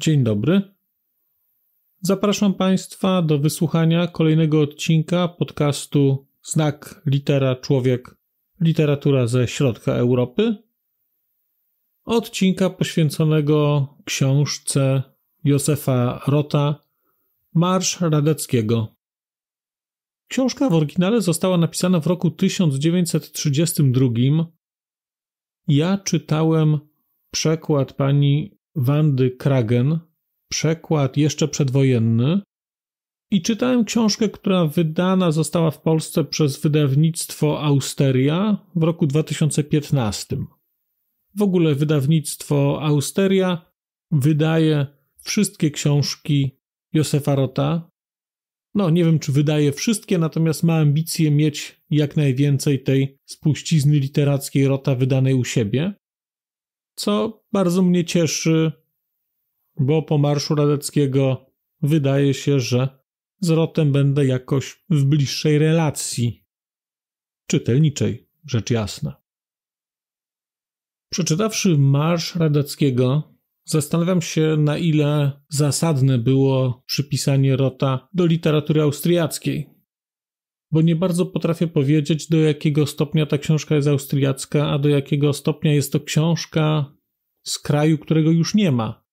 Dzień dobry. Zapraszam Państwa do wysłuchania kolejnego odcinka podcastu Znak Litera Człowiek Literatura ze Środka Europy. Odcinka poświęconego książce Józefa Rota Marsz Radeckiego. Książka w oryginale została napisana w roku 1932. Ja czytałem przekład pani Wandy Kragen, przekład jeszcze przedwojenny. I czytałem książkę, która wydana została w Polsce przez wydawnictwo Austeria w roku 2015. W ogóle wydawnictwo Austeria wydaje wszystkie książki Józefa Rota. No, nie wiem, czy wydaje wszystkie, natomiast ma ambicje mieć jak najwięcej tej spuścizny literackiej Rota wydanej u siebie co bardzo mnie cieszy, bo po Marszu Radeckiego wydaje się, że z Rotem będę jakoś w bliższej relacji czytelniczej, rzecz jasna. Przeczytawszy Marsz Radeckiego, zastanawiam się, na ile zasadne było przypisanie Rota do literatury austriackiej bo nie bardzo potrafię powiedzieć, do jakiego stopnia ta książka jest austriacka, a do jakiego stopnia jest to książka z kraju, którego już nie ma.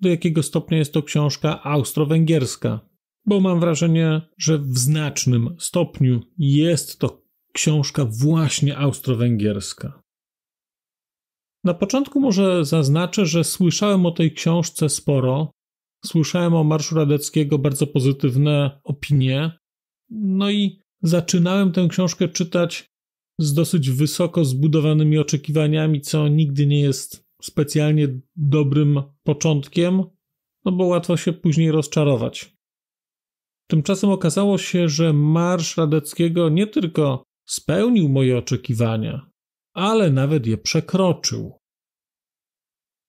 Do jakiego stopnia jest to książka austro-węgierska, bo mam wrażenie, że w znacznym stopniu jest to książka właśnie austro-węgierska. Na początku może zaznaczę, że słyszałem o tej książce sporo. Słyszałem o Marszu Radeckiego bardzo pozytywne opinie. No i zaczynałem tę książkę czytać z dosyć wysoko zbudowanymi oczekiwaniami, co nigdy nie jest specjalnie dobrym początkiem, no bo łatwo się później rozczarować. Tymczasem okazało się, że marsz Radeckiego nie tylko spełnił moje oczekiwania, ale nawet je przekroczył.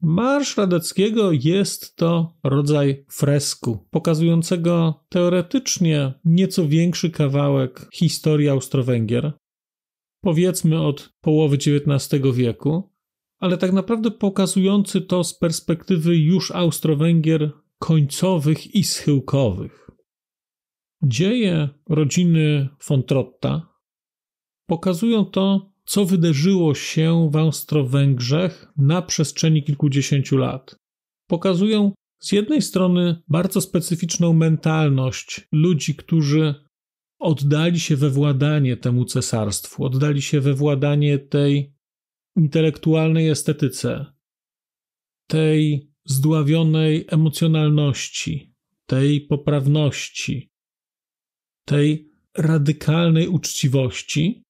Marsz Radeckiego jest to rodzaj fresku, pokazującego teoretycznie nieco większy kawałek historii Austro-Węgier, powiedzmy od połowy XIX wieku, ale tak naprawdę pokazujący to z perspektywy już Austro-Węgier końcowych i schyłkowych. Dzieje rodziny von Trotta pokazują to co wydarzyło się w Austro-Węgrzech na przestrzeni kilkudziesięciu lat. Pokazują z jednej strony bardzo specyficzną mentalność ludzi, którzy oddali się we władanie temu cesarstwu, oddali się we władanie tej intelektualnej estetyce, tej zdławionej emocjonalności, tej poprawności, tej radykalnej uczciwości,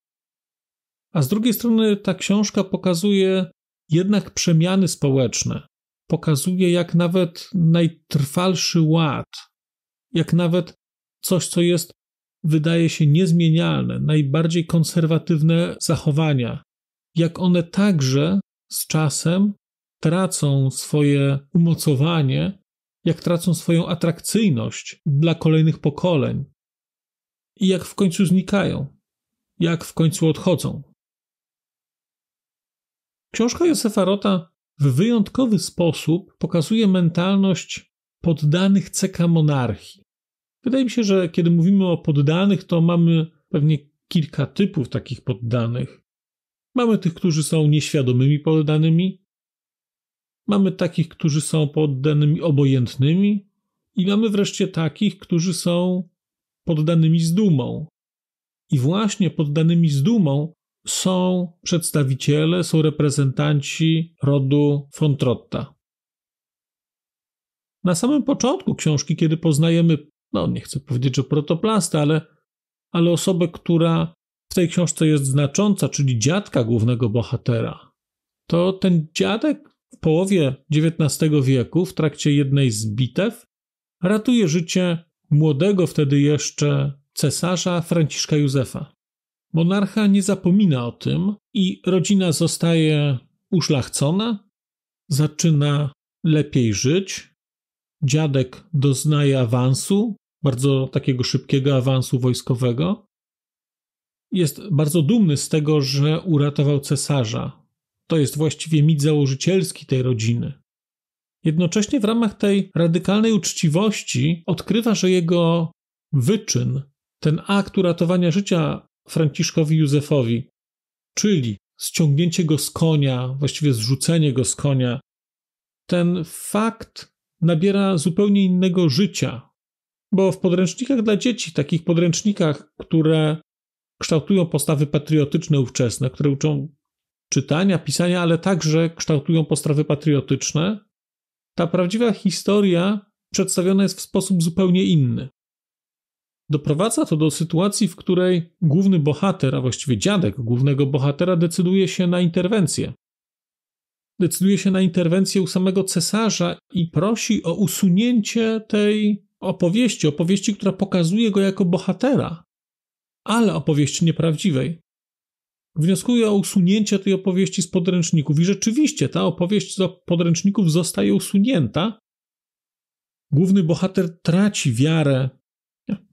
a z drugiej strony ta książka pokazuje jednak przemiany społeczne. Pokazuje, jak nawet najtrwalszy ład, jak nawet coś, co jest, wydaje się niezmienialne, najbardziej konserwatywne zachowania, jak one także z czasem tracą swoje umocowanie, jak tracą swoją atrakcyjność dla kolejnych pokoleń i jak w końcu znikają, jak w końcu odchodzą. Książka Józefa Rota w wyjątkowy sposób pokazuje mentalność poddanych ceka monarchii. Wydaje mi się, że kiedy mówimy o poddanych, to mamy pewnie kilka typów takich poddanych. Mamy tych, którzy są nieświadomymi poddanymi, mamy takich, którzy są poddanymi obojętnymi, i mamy wreszcie takich, którzy są poddanymi z dumą. I właśnie poddanymi z dumą są przedstawiciele, są reprezentanci rodu von Trotta. Na samym początku książki, kiedy poznajemy, no nie chcę powiedzieć, że protoplastę, ale, ale osobę, która w tej książce jest znacząca, czyli dziadka głównego bohatera, to ten dziadek w połowie XIX wieku, w trakcie jednej z bitew, ratuje życie młodego wtedy jeszcze cesarza Franciszka Józefa. Monarcha nie zapomina o tym i rodzina zostaje uszlachcona, zaczyna lepiej żyć. Dziadek doznaje awansu, bardzo takiego szybkiego awansu wojskowego. Jest bardzo dumny z tego, że uratował cesarza. To jest właściwie mit założycielski tej rodziny. Jednocześnie w ramach tej radykalnej uczciwości odkrywa, że jego wyczyn, ten akt uratowania życia Franciszkowi Józefowi, czyli ściągnięcie go z konia, właściwie zrzucenie go z konia, ten fakt nabiera zupełnie innego życia, bo w podręcznikach dla dzieci, takich podręcznikach, które kształtują postawy patriotyczne ówczesne, które uczą czytania, pisania, ale także kształtują postawy patriotyczne, ta prawdziwa historia przedstawiona jest w sposób zupełnie inny. Doprowadza to do sytuacji, w której główny bohater, a właściwie dziadek głównego bohatera, decyduje się na interwencję. Decyduje się na interwencję u samego cesarza i prosi o usunięcie tej opowieści, opowieści, która pokazuje go jako bohatera, ale opowieści nieprawdziwej. Wnioskuje o usunięcie tej opowieści z podręczników i rzeczywiście ta opowieść z podręczników zostaje usunięta. Główny bohater traci wiarę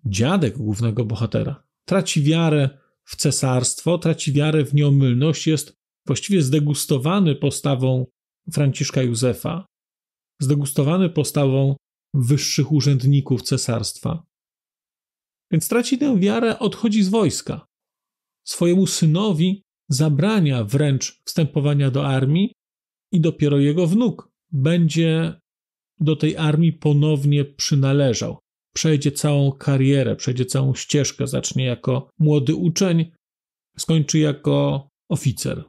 Dziadek głównego bohatera traci wiarę w cesarstwo, traci wiarę w nieomylność, jest właściwie zdegustowany postawą Franciszka Józefa, zdegustowany postawą wyższych urzędników cesarstwa. Więc traci tę wiarę, odchodzi z wojska. Swojemu synowi zabrania wręcz wstępowania do armii i dopiero jego wnuk będzie do tej armii ponownie przynależał przejdzie całą karierę, przejdzie całą ścieżkę, zacznie jako młody uczeń, skończy jako oficer.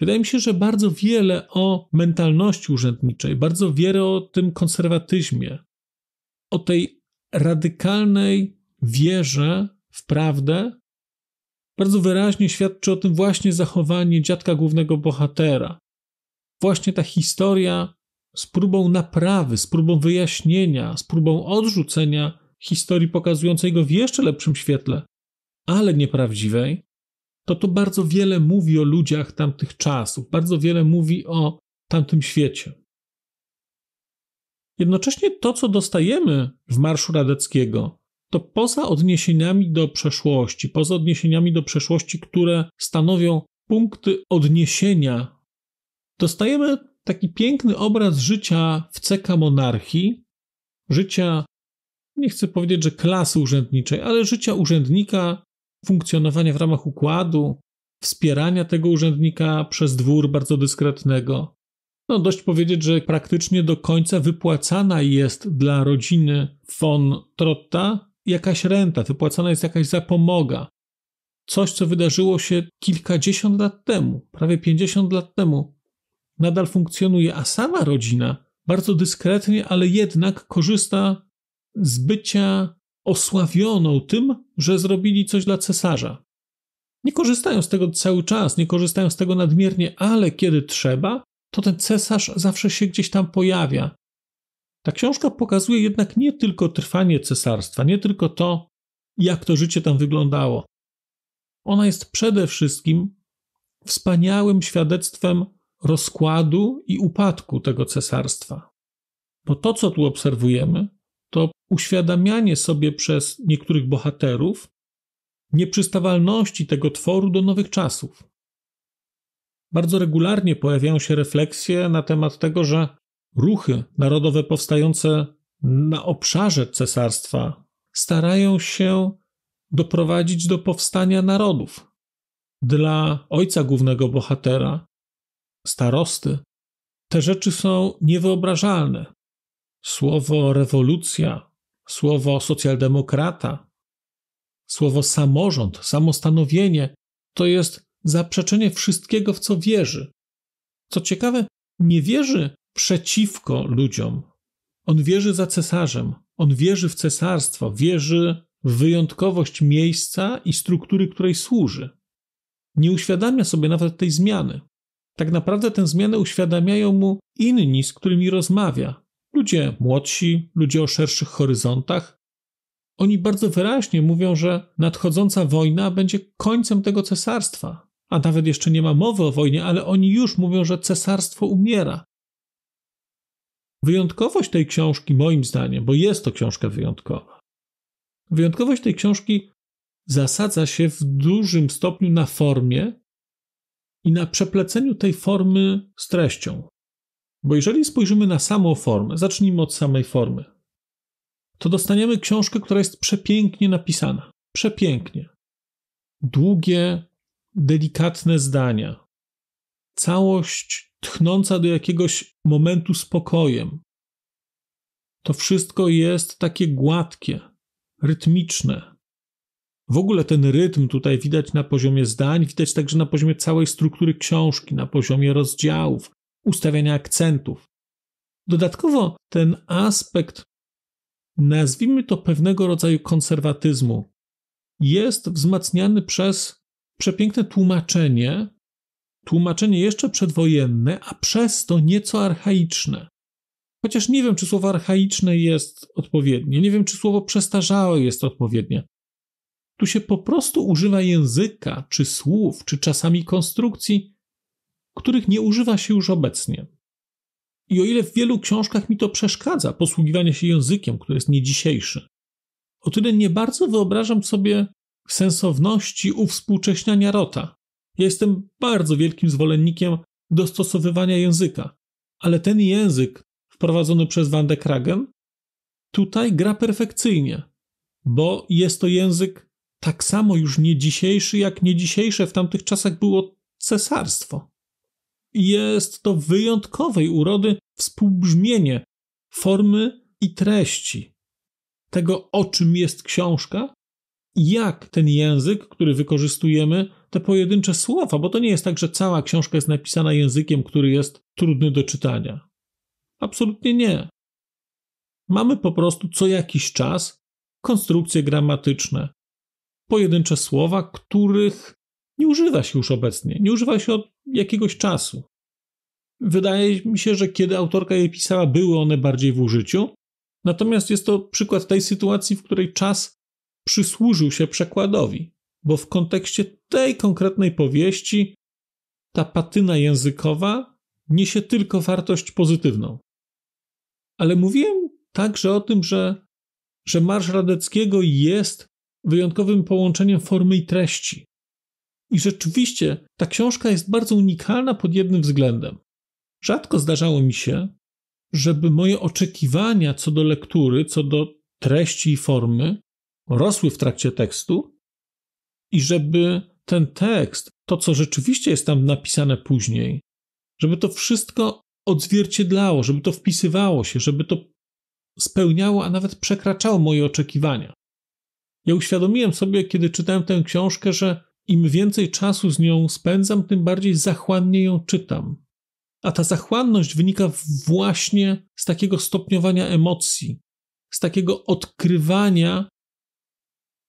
Wydaje mi się, że bardzo wiele o mentalności urzędniczej, bardzo wiele o tym konserwatyzmie, o tej radykalnej wierze w prawdę, bardzo wyraźnie świadczy o tym właśnie zachowanie dziadka głównego bohatera. Właśnie ta historia z próbą naprawy, z próbą wyjaśnienia, z próbą odrzucenia historii pokazującej go w jeszcze lepszym świetle, ale nieprawdziwej, to to bardzo wiele mówi o ludziach tamtych czasów, bardzo wiele mówi o tamtym świecie. Jednocześnie to, co dostajemy w Marszu Radeckiego, to poza odniesieniami do przeszłości, poza odniesieniami do przeszłości, które stanowią punkty odniesienia, dostajemy taki piękny obraz życia w CK monarchii, życia, nie chcę powiedzieć, że klasy urzędniczej, ale życia urzędnika, funkcjonowania w ramach układu, wspierania tego urzędnika przez dwór bardzo dyskretnego. No, dość powiedzieć, że praktycznie do końca wypłacana jest dla rodziny von Trotta jakaś renta, wypłacana jest jakaś zapomoga. Coś, co wydarzyło się kilkadziesiąt lat temu, prawie 50 lat temu, nadal funkcjonuje, a sama rodzina bardzo dyskretnie, ale jednak korzysta z bycia osławioną tym, że zrobili coś dla cesarza. Nie korzystają z tego cały czas, nie korzystają z tego nadmiernie, ale kiedy trzeba, to ten cesarz zawsze się gdzieś tam pojawia. Ta książka pokazuje jednak nie tylko trwanie cesarstwa, nie tylko to, jak to życie tam wyglądało. Ona jest przede wszystkim wspaniałym świadectwem rozkładu i upadku tego cesarstwa. Bo to, co tu obserwujemy, to uświadamianie sobie przez niektórych bohaterów nieprzystawalności tego tworu do nowych czasów. Bardzo regularnie pojawiają się refleksje na temat tego, że ruchy narodowe powstające na obszarze cesarstwa starają się doprowadzić do powstania narodów. Dla ojca głównego bohatera starosty, te rzeczy są niewyobrażalne. Słowo rewolucja, słowo socjaldemokrata, słowo samorząd, samostanowienie to jest zaprzeczenie wszystkiego, w co wierzy. Co ciekawe, nie wierzy przeciwko ludziom. On wierzy za cesarzem, on wierzy w cesarstwo, wierzy w wyjątkowość miejsca i struktury, której służy. Nie uświadamia sobie nawet tej zmiany. Tak naprawdę tę zmianę uświadamiają mu inni, z którymi rozmawia. Ludzie młodsi, ludzie o szerszych horyzontach. Oni bardzo wyraźnie mówią, że nadchodząca wojna będzie końcem tego cesarstwa. A nawet jeszcze nie ma mowy o wojnie, ale oni już mówią, że cesarstwo umiera. Wyjątkowość tej książki, moim zdaniem, bo jest to książka wyjątkowa, wyjątkowość tej książki zasadza się w dużym stopniu na formie i na przepleceniu tej formy z treścią. Bo jeżeli spojrzymy na samą formę, zacznijmy od samej formy, to dostaniemy książkę, która jest przepięknie napisana. Przepięknie. Długie, delikatne zdania. Całość tchnąca do jakiegoś momentu spokojem. To wszystko jest takie gładkie, rytmiczne, w ogóle ten rytm tutaj widać na poziomie zdań, widać także na poziomie całej struktury książki, na poziomie rozdziałów, ustawiania akcentów. Dodatkowo ten aspekt, nazwijmy to pewnego rodzaju konserwatyzmu, jest wzmacniany przez przepiękne tłumaczenie, tłumaczenie jeszcze przedwojenne, a przez to nieco archaiczne. Chociaż nie wiem, czy słowo archaiczne jest odpowiednie, nie wiem, czy słowo przestarzałe jest odpowiednie. Tu się po prostu używa języka, czy słów, czy czasami konstrukcji, których nie używa się już obecnie. I o ile w wielu książkach mi to przeszkadza, posługiwanie się językiem, który jest nie dzisiejszy, o tyle nie bardzo wyobrażam sobie sensowności uwspółcześniania rota. Ja jestem bardzo wielkim zwolennikiem dostosowywania języka, ale ten język wprowadzony przez Van de Kragen tutaj gra perfekcyjnie, bo jest to język tak samo już nie dzisiejszy, jak nie dzisiejsze w tamtych czasach było cesarstwo. Jest to wyjątkowej urody współbrzmienie formy i treści tego, o czym jest książka, jak ten język, który wykorzystujemy, te pojedyncze słowa, bo to nie jest tak, że cała książka jest napisana językiem, który jest trudny do czytania. Absolutnie nie. Mamy po prostu co jakiś czas konstrukcje gramatyczne, pojedyncze słowa, których nie używa się już obecnie, nie używa się od jakiegoś czasu. Wydaje mi się, że kiedy autorka je pisała, były one bardziej w użyciu. Natomiast jest to przykład tej sytuacji, w której czas przysłużył się przekładowi, bo w kontekście tej konkretnej powieści ta patyna językowa niesie tylko wartość pozytywną. Ale mówiłem także o tym, że, że Marsz Radeckiego jest wyjątkowym połączeniem formy i treści. I rzeczywiście ta książka jest bardzo unikalna pod jednym względem. Rzadko zdarzało mi się, żeby moje oczekiwania co do lektury, co do treści i formy rosły w trakcie tekstu i żeby ten tekst, to co rzeczywiście jest tam napisane później, żeby to wszystko odzwierciedlało, żeby to wpisywało się, żeby to spełniało, a nawet przekraczało moje oczekiwania. Ja uświadomiłem sobie, kiedy czytałem tę książkę, że im więcej czasu z nią spędzam, tym bardziej zachłannie ją czytam. A ta zachłanność wynika właśnie z takiego stopniowania emocji, z takiego odkrywania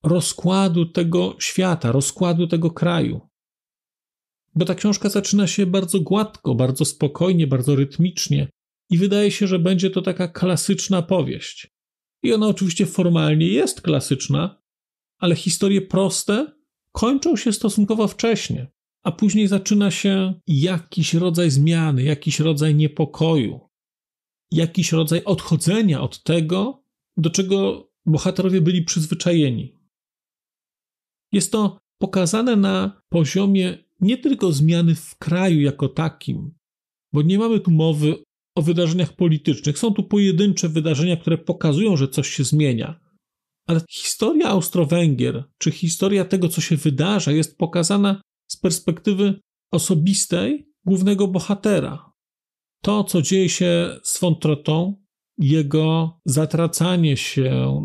rozkładu tego świata, rozkładu tego kraju. Bo ta książka zaczyna się bardzo gładko, bardzo spokojnie, bardzo rytmicznie i wydaje się, że będzie to taka klasyczna powieść. I ona oczywiście formalnie jest klasyczna, ale historie proste kończą się stosunkowo wcześnie, a później zaczyna się jakiś rodzaj zmiany, jakiś rodzaj niepokoju, jakiś rodzaj odchodzenia od tego, do czego bohaterowie byli przyzwyczajeni. Jest to pokazane na poziomie nie tylko zmiany w kraju jako takim, bo nie mamy tu mowy o wydarzeniach politycznych. Są tu pojedyncze wydarzenia, które pokazują, że coś się zmienia, ale historia Austro-Węgier, czy historia tego, co się wydarza, jest pokazana z perspektywy osobistej głównego bohatera. To, co dzieje się z Fontretą, jego zatracanie się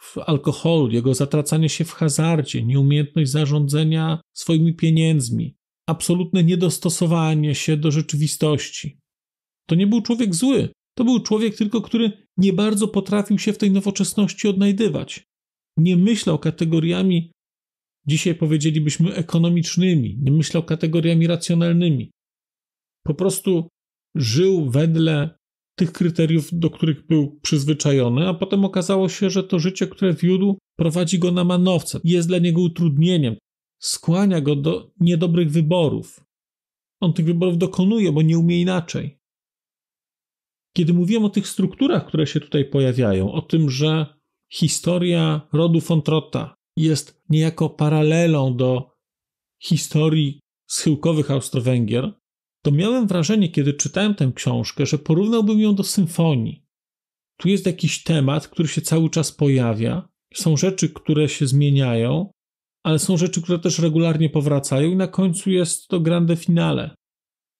w alkoholu, jego zatracanie się w hazardzie, nieumiejętność zarządzania swoimi pieniędzmi, absolutne niedostosowanie się do rzeczywistości. To nie był człowiek zły, to był człowiek tylko, który nie bardzo potrafił się w tej nowoczesności odnajdywać. Nie myślał kategoriami, dzisiaj powiedzielibyśmy, ekonomicznymi, nie myślał kategoriami racjonalnymi. Po prostu żył wedle tych kryteriów, do których był przyzwyczajony, a potem okazało się, że to życie, które wiódł, prowadzi go na manowce, jest dla niego utrudnieniem, skłania go do niedobrych wyborów. On tych wyborów dokonuje, bo nie umie inaczej. Kiedy mówiłem o tych strukturach, które się tutaj pojawiają, o tym, że historia rodu von Trotta jest niejako paralelą do historii schyłkowych Austro-Węgier, to miałem wrażenie, kiedy czytałem tę książkę, że porównałbym ją do symfonii. Tu jest jakiś temat, który się cały czas pojawia, są rzeczy, które się zmieniają, ale są rzeczy, które też regularnie powracają, i na końcu jest to grande finale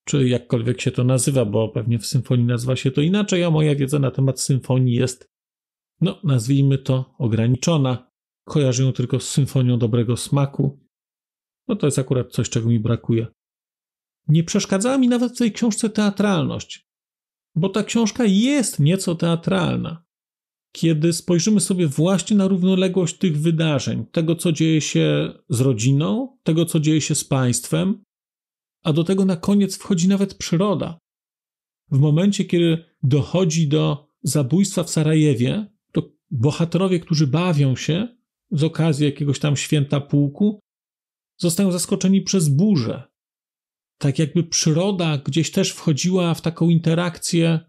czy jakkolwiek się to nazywa, bo pewnie w symfonii nazywa się to inaczej, a moja wiedza na temat symfonii jest, no nazwijmy to, ograniczona. Kojarzę ją tylko z symfonią dobrego smaku. No to jest akurat coś, czego mi brakuje. Nie przeszkadzała mi nawet w tej książce teatralność, bo ta książka jest nieco teatralna. Kiedy spojrzymy sobie właśnie na równoległość tych wydarzeń, tego co dzieje się z rodziną, tego co dzieje się z państwem, a do tego na koniec wchodzi nawet przyroda. W momencie, kiedy dochodzi do zabójstwa w Sarajewie, to bohaterowie, którzy bawią się z okazji jakiegoś tam święta pułku, zostają zaskoczeni przez burzę. Tak jakby przyroda gdzieś też wchodziła w taką interakcję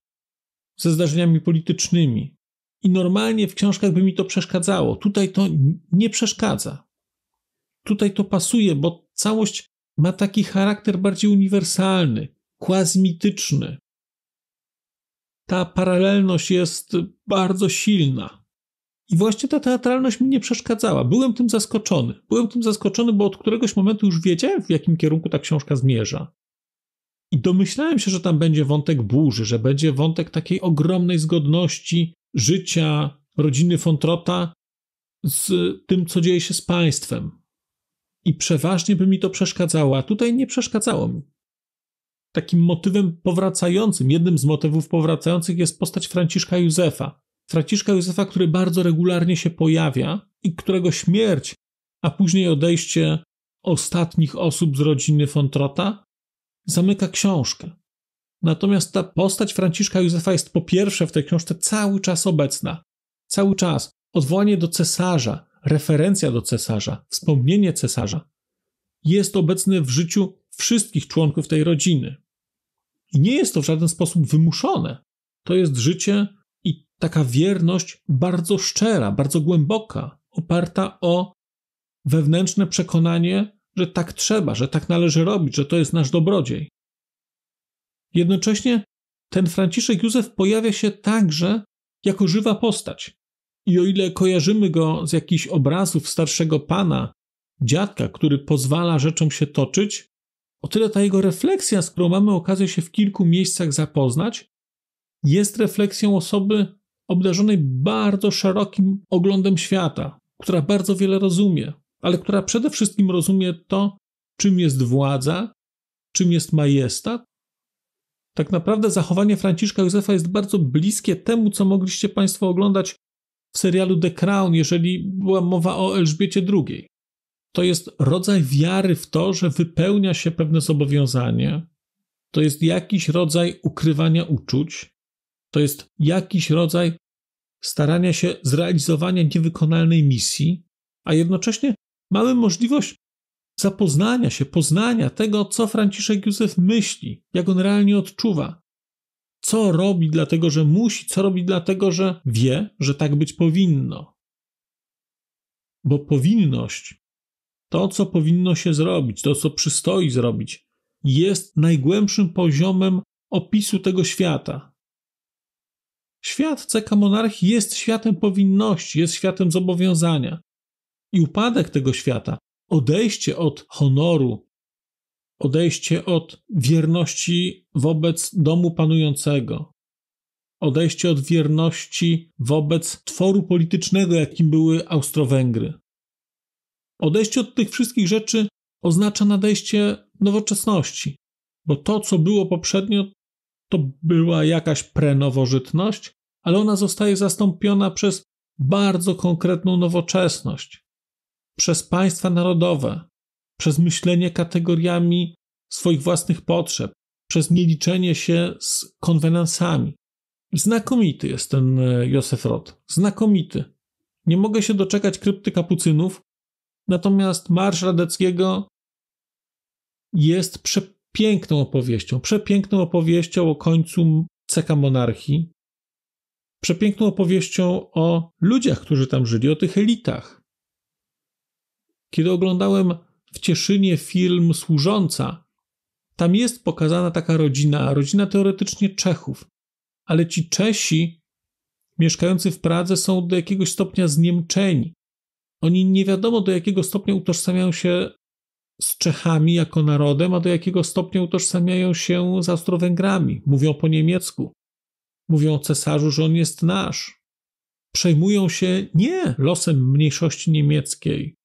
ze zdarzeniami politycznymi. I normalnie w książkach by mi to przeszkadzało. Tutaj to nie przeszkadza. Tutaj to pasuje, bo całość ma taki charakter bardziej uniwersalny, kłazmityczny. Ta paralelność jest bardzo silna. I właśnie ta teatralność mi nie przeszkadzała. Byłem tym zaskoczony. Byłem tym zaskoczony, bo od któregoś momentu już wiedziałem, w jakim kierunku ta książka zmierza. I domyślałem się, że tam będzie wątek burzy, że będzie wątek takiej ogromnej zgodności życia rodziny Fontrota z tym, co dzieje się z państwem i przeważnie by mi to przeszkadzało, a tutaj nie przeszkadzało mi. Takim motywem powracającym, jednym z motywów powracających jest postać Franciszka Józefa. Franciszka Józefa, który bardzo regularnie się pojawia i którego śmierć, a później odejście ostatnich osób z rodziny Fontrota zamyka książkę. Natomiast ta postać Franciszka Józefa jest po pierwsze w tej książce cały czas obecna. Cały czas. Odwołanie do cesarza, referencja do cesarza, wspomnienie cesarza jest obecne w życiu wszystkich członków tej rodziny. I nie jest to w żaden sposób wymuszone. To jest życie i taka wierność bardzo szczera, bardzo głęboka, oparta o wewnętrzne przekonanie, że tak trzeba, że tak należy robić, że to jest nasz dobrodziej. Jednocześnie ten Franciszek Józef pojawia się także jako żywa postać. I o ile kojarzymy go z jakichś obrazów starszego pana, dziadka, który pozwala rzeczom się toczyć, o tyle ta jego refleksja, z którą mamy okazję się w kilku miejscach zapoznać, jest refleksją osoby obdarzonej bardzo szerokim oglądem świata, która bardzo wiele rozumie, ale która przede wszystkim rozumie to, czym jest władza, czym jest majestat. Tak naprawdę zachowanie Franciszka Józefa jest bardzo bliskie temu, co mogliście Państwo oglądać w serialu The Crown, jeżeli była mowa o Elżbiecie II. To jest rodzaj wiary w to, że wypełnia się pewne zobowiązanie, to jest jakiś rodzaj ukrywania uczuć, to jest jakiś rodzaj starania się zrealizowania niewykonalnej misji, a jednocześnie mamy możliwość zapoznania się, poznania tego, co Franciszek Józef myśli, jak on realnie odczuwa, co robi, dlatego że musi, co robi, dlatego że wie, że tak być powinno. Bo powinność, to co powinno się zrobić, to co przystoi zrobić, jest najgłębszym poziomem opisu tego świata. Świat ceka monarchii jest światem powinności, jest światem zobowiązania. I upadek tego świata, odejście od honoru, odejście od wierności wobec domu panującego, odejście od wierności wobec tworu politycznego, jakim były Austro-Węgry. Odejście od tych wszystkich rzeczy oznacza nadejście nowoczesności, bo to, co było poprzednio, to była jakaś prenowożytność, ale ona zostaje zastąpiona przez bardzo konkretną nowoczesność, przez państwa narodowe, przez myślenie kategoriami swoich własnych potrzeb, przez nieliczenie się z konwenansami. Znakomity jest ten e, Józef Roth. Znakomity. Nie mogę się doczekać krypty kapucynów, natomiast Marsz Radeckiego jest przepiękną opowieścią. Przepiękną opowieścią o końcu ceka monarchii. Przepiękną opowieścią o ludziach, którzy tam żyli, o tych elitach. Kiedy oglądałem w Cieszynie film Służąca. Tam jest pokazana taka rodzina, rodzina teoretycznie Czechów, ale ci Czesi mieszkający w Pradze są do jakiegoś stopnia zniemczeni. Oni nie wiadomo do jakiego stopnia utożsamiają się z Czechami jako narodem, a do jakiego stopnia utożsamiają się z Austro-Węgrami. Mówią po niemiecku. Mówią o cesarzu, że on jest nasz. Przejmują się nie losem mniejszości niemieckiej,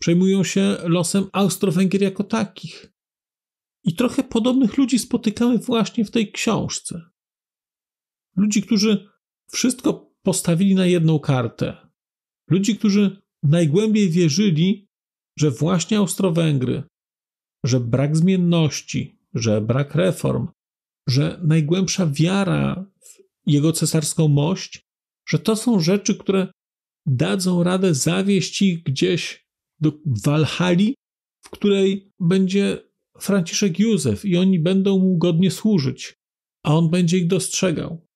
Przejmują się losem Austro-Węgier jako takich. I trochę podobnych ludzi spotykamy właśnie w tej książce. Ludzi, którzy wszystko postawili na jedną kartę. Ludzi, którzy najgłębiej wierzyli, że właśnie Austro-Węgry, że brak zmienności, że brak reform, że najgłębsza wiara w jego cesarską mość, że to są rzeczy, które dadzą radę zawieść ich gdzieś do Walhali, w której będzie Franciszek Józef i oni będą mu godnie służyć, a on będzie ich dostrzegał.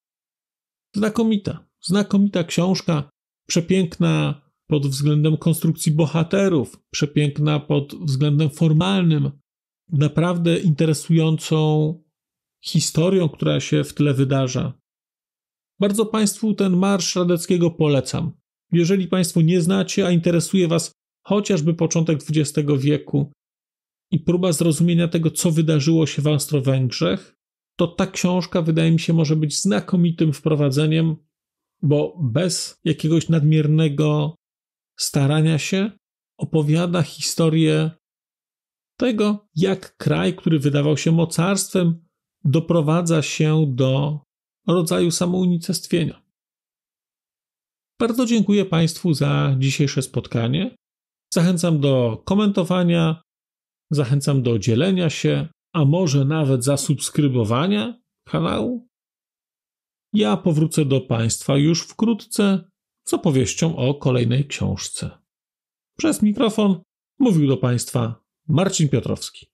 Znakomita, znakomita książka, przepiękna pod względem konstrukcji bohaterów, przepiękna pod względem formalnym, naprawdę interesującą historią, która się w tle wydarza. Bardzo Państwu ten marsz radeckiego polecam. Jeżeli Państwo nie znacie, a interesuje Was chociażby początek XX wieku i próba zrozumienia tego, co wydarzyło się w Austro-Węgrzech, to ta książka wydaje mi się może być znakomitym wprowadzeniem, bo bez jakiegoś nadmiernego starania się opowiada historię tego, jak kraj, który wydawał się mocarstwem, doprowadza się do rodzaju samounicestwienia. Bardzo dziękuję Państwu za dzisiejsze spotkanie. Zachęcam do komentowania, zachęcam do dzielenia się, a może nawet zasubskrybowania kanału. Ja powrócę do Państwa już wkrótce z opowieścią o kolejnej książce. Przez mikrofon mówił do Państwa Marcin Piotrowski.